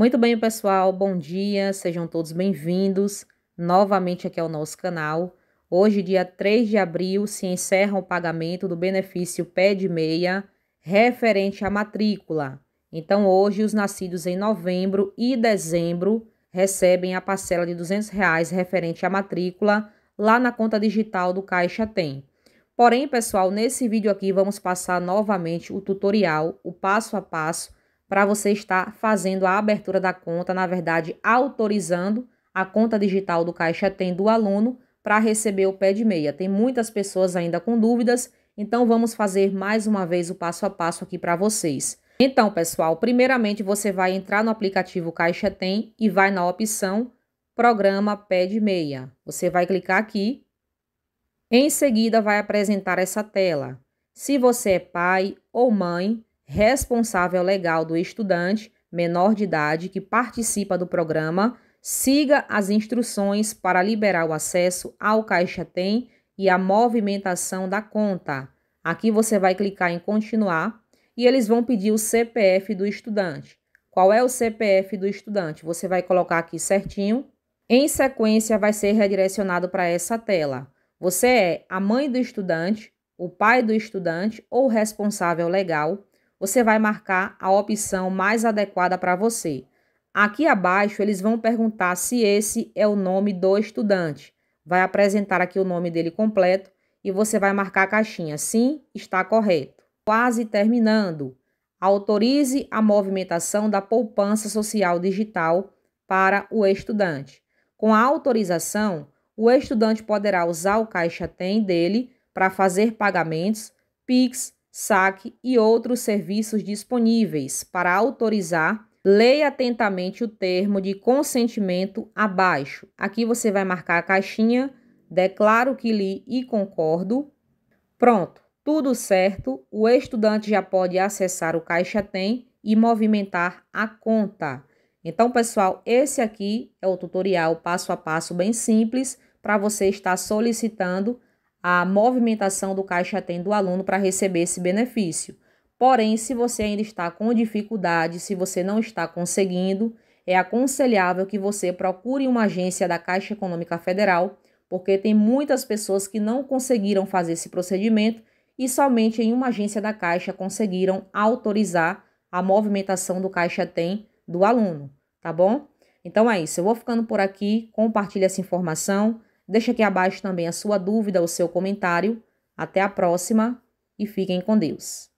Muito bem, pessoal, bom dia, sejam todos bem-vindos novamente aqui ao nosso canal. Hoje, dia 3 de abril, se encerra o pagamento do benefício pé de meia referente à matrícula. Então, hoje, os nascidos em novembro e dezembro recebem a parcela de R$ 200 reais referente à matrícula lá na conta digital do Caixa Tem. Porém, pessoal, nesse vídeo aqui vamos passar novamente o tutorial, o passo a passo para você estar fazendo a abertura da conta, na verdade, autorizando a conta digital do Caixa Tem do aluno para receber o pé de meia. Tem muitas pessoas ainda com dúvidas, então vamos fazer mais uma vez o passo a passo aqui para vocês. Então, pessoal, primeiramente você vai entrar no aplicativo Caixa Tem e vai na opção Programa Pé de Meia. Você vai clicar aqui. Em seguida, vai apresentar essa tela. Se você é pai ou mãe, responsável legal do estudante menor de idade que participa do programa siga as instruções para liberar o acesso ao Caixa Tem e a movimentação da conta. Aqui você vai clicar em continuar e eles vão pedir o CPF do estudante. Qual é o CPF do estudante? Você vai colocar aqui certinho. Em sequência, vai ser redirecionado para essa tela. Você é a mãe do estudante, o pai do estudante ou responsável legal você vai marcar a opção mais adequada para você. Aqui abaixo, eles vão perguntar se esse é o nome do estudante. Vai apresentar aqui o nome dele completo e você vai marcar a caixinha. Sim, está correto. Quase terminando. Autorize a movimentação da poupança social digital para o estudante. Com a autorização, o estudante poderá usar o caixa TEM dele para fazer pagamentos, PIX, saque e outros serviços disponíveis para autorizar. Leia atentamente o termo de consentimento abaixo. Aqui você vai marcar a caixinha, declaro que li e concordo. Pronto, tudo certo. O estudante já pode acessar o Caixa Tem e movimentar a conta. Então, pessoal, esse aqui é o tutorial passo a passo bem simples para você estar solicitando a movimentação do caixa tem do aluno para receber esse benefício. Porém, se você ainda está com dificuldade, se você não está conseguindo, é aconselhável que você procure uma agência da Caixa Econômica Federal, porque tem muitas pessoas que não conseguiram fazer esse procedimento e somente em uma agência da Caixa conseguiram autorizar a movimentação do Caixa Tem do aluno, tá bom? Então é isso, eu vou ficando por aqui, compartilhe essa informação. Deixe aqui abaixo também a sua dúvida, ou seu comentário. Até a próxima e fiquem com Deus.